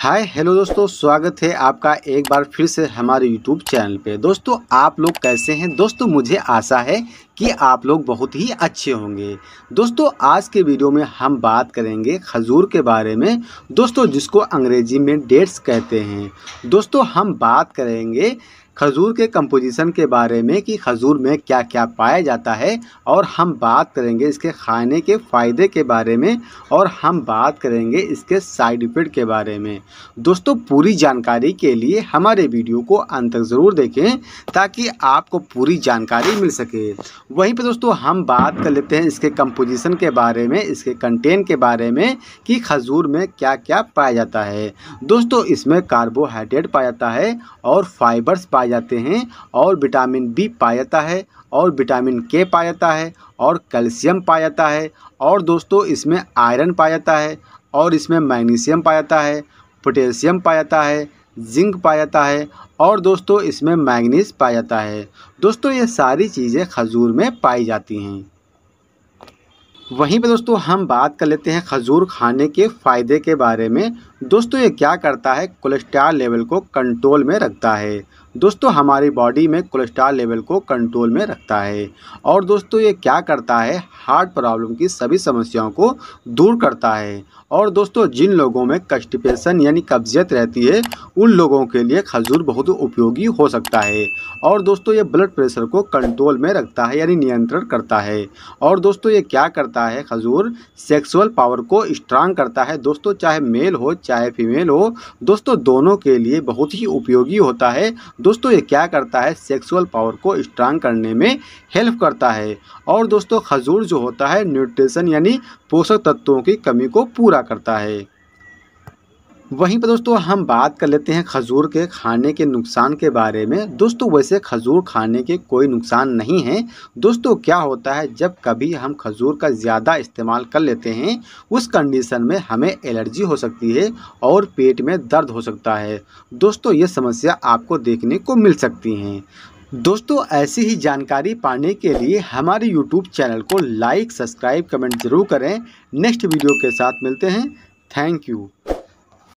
hi hello दोस्तों स्वागत है आपका एक बार फिर से हमारे यूट्यूब चैनल पे दोस्तों आप लोग कैसे हैं दोस्तों मुझे आशा है कि आप लोग बहुत ही अच्छे होंगे दोस्तों आज के वीडियो में हम बात करेंगे खजूर के बारे में दोस्तों जिसको अंग्रेजी में डेट्स कहते हैं दोस्तों हम बात करेंगे खजूर के कंपोजिशन के बारे में कि खजूर में क्या क्या पाया जाता है और हम बात करेंगे इसके खाने के फ़ायदे के बारे में और हम बात करेंगे इसके साइड इफ़ेक्ट के बारे में दोस्तों पूरी जानकारी के लिए हमारे वीडियो को अंत तक ज़रूर देखें ताकि आपको पूरी जानकारी मिल सके वहीं पर दोस्तों हम बात कर लेते हैं इसके कंपोजिशन के बारे में इसके कंटेंट के बारे में कि खजूर में क्या क्या पाया जाता है दोस्तों इसमें कार्बोहाइड्रेट पाया जाता है और फाइबर्स पाया पाए जाते हैं और विटामिन बी पाया जाता है और विटामिन के पाया जाता है और कैल्शियम पाया जाता है और दोस्तों इसमें आयरन पाया जाता है और इसमें मैग्नीशियम पाया जाता है पोटेशियम पाया जाता है जिंक पाया जाता है और दोस्तों इसमें मैग्नीज पाया जाता है दोस्तों ये सारी चीज़ें खजूर में पाई जाती हैं वहीं पर दोस्तों हम बात कर लेते हैं खजूर खाने के फ़ायदे के बारे में दोस्तों ये क्या करता है कोलेस्ट्रॉल लेवल को कंट्रोल में रखता है दोस्तों हमारी बॉडी में कोलेस्ट्रॉल लेवल को कंट्रोल में रखता है और दोस्तों ये क्या करता है हार्ट प्रॉब्लम की सभी समस्याओं को दूर करता है और दोस्तों जिन लोगों में कस्टिपेशन यानी कब्जियत रहती है उन लोगों के लिए खजूर बहुत उपयोगी हो सकता है और दोस्तों ये ब्लड प्रेशर को कंट्रोल में रखता है यानी नियंत्रण करता है और दोस्तों ये क्या करता है खजूर सेक्सुअल पावर को स्ट्रांग करता है दोस्तों चाहे मेल हो चाहे फीमेल हो दोस्तों दोनों के लिए बहुत ही उपयोगी होता है दोस्तों ये क्या करता है सेक्सुअल पावर को स्ट्रांग करने में हेल्प करता है और दोस्तों खजूर जो होता है न्यूट्रिशन यानी पोषक तत्वों की कमी को पूरा करता है वहीं पर दोस्तों हम बात कर लेते हैं खजूर के खाने के नुकसान के बारे में दोस्तों वैसे खजूर खाने के कोई नुकसान नहीं है दोस्तों क्या होता है जब कभी हम खजूर का ज़्यादा इस्तेमाल कर लेते हैं उस कंडीशन में हमें एलर्जी हो सकती है और पेट में दर्द हो सकता है दोस्तों ये समस्या आपको देखने को मिल सकती हैं दोस्तों ऐसी ही जानकारी पाने के लिए हमारे YouTube चैनल को लाइक सब्सक्राइब कमेंट जरूर करें नेक्स्ट वीडियो के साथ मिलते हैं थैंक यू